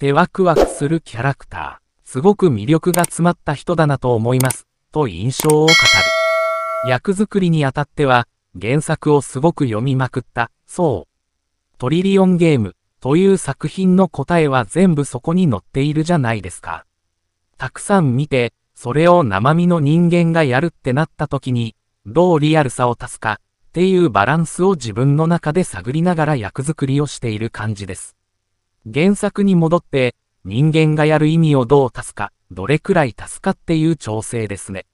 ってワクワクするキャラクター、すごく魅力が詰まった人だなと思います、と印象を語る。役作りにあたっては、原作をすごく読みまくった、そう。トリリオンゲームという作品の答えは全部そこに載っているじゃないですか。たくさん見て、それを生身の人間がやるってなった時に、どうリアルさを足すかっていうバランスを自分の中で探りながら役作りをしている感じです。原作に戻って、人間がやる意味をどう足すか、どれくらい足すかっていう調整ですね。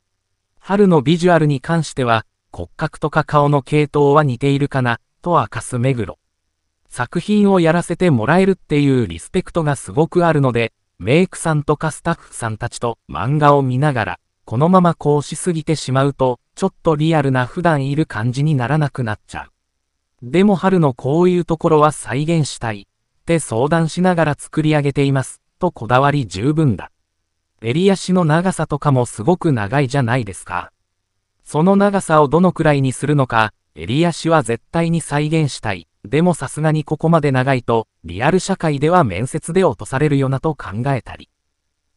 春のビジュアルに関しては、骨格とか顔の系統は似ているかな、と明かす目黒。作品をやらせてもらえるっていうリスペクトがすごくあるので、メイクさんとかスタッフさんたちと漫画を見ながら、このままこうしすぎてしまうと、ちょっとリアルな普段いる感じにならなくなっちゃう。でも春のこういうところは再現したい。って相談しながら作り上げています、とこだわり十分だ。襟足の長さとかもすごく長いじゃないですか。その長さをどのくらいにするのか、襟足は絶対に再現したい。でもさすがにここまで長いと、リアル社会では面接で落とされるよなと考えたり。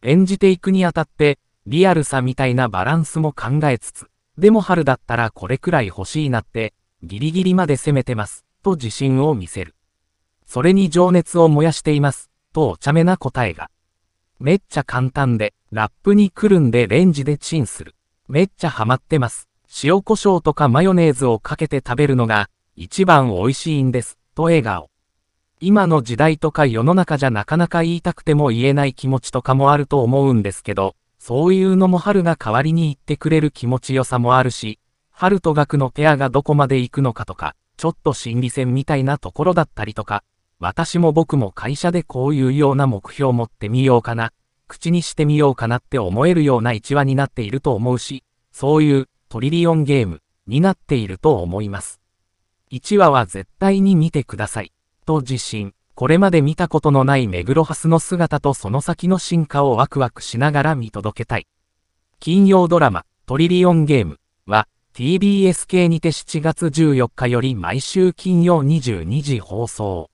演じていくにあたって、リアルさみたいなバランスも考えつつ、でも春だったらこれくらい欲しいなって、ギリギリまで攻めてます、と自信を見せる。それに情熱を燃やしています、とお茶目な答えが。めっちゃ簡単で、ラップにくるんでレンジでチンする。めっちゃハマってます。塩胡椒とかマヨネーズをかけて食べるのが、一番美味しいんです、と笑顔。今の時代とか世の中じゃなかなか言いたくても言えない気持ちとかもあると思うんですけど、そういうのも春が代わりに言ってくれる気持ちよさもあるし、春と学のペアがどこまで行くのかとか、ちょっと心理戦みたいなところだったりとか、私も僕も会社でこういうような目標を持ってみようかな、口にしてみようかなって思えるような一話になっていると思うし、そういうトリリオンゲームになっていると思います。1話は絶対に見てください。と自信。これまで見たことのない目黒ハスの姿とその先の進化をワクワクしながら見届けたい。金曜ドラマ、トリリオンゲームは TBS 系にて7月14日より毎週金曜22時放送。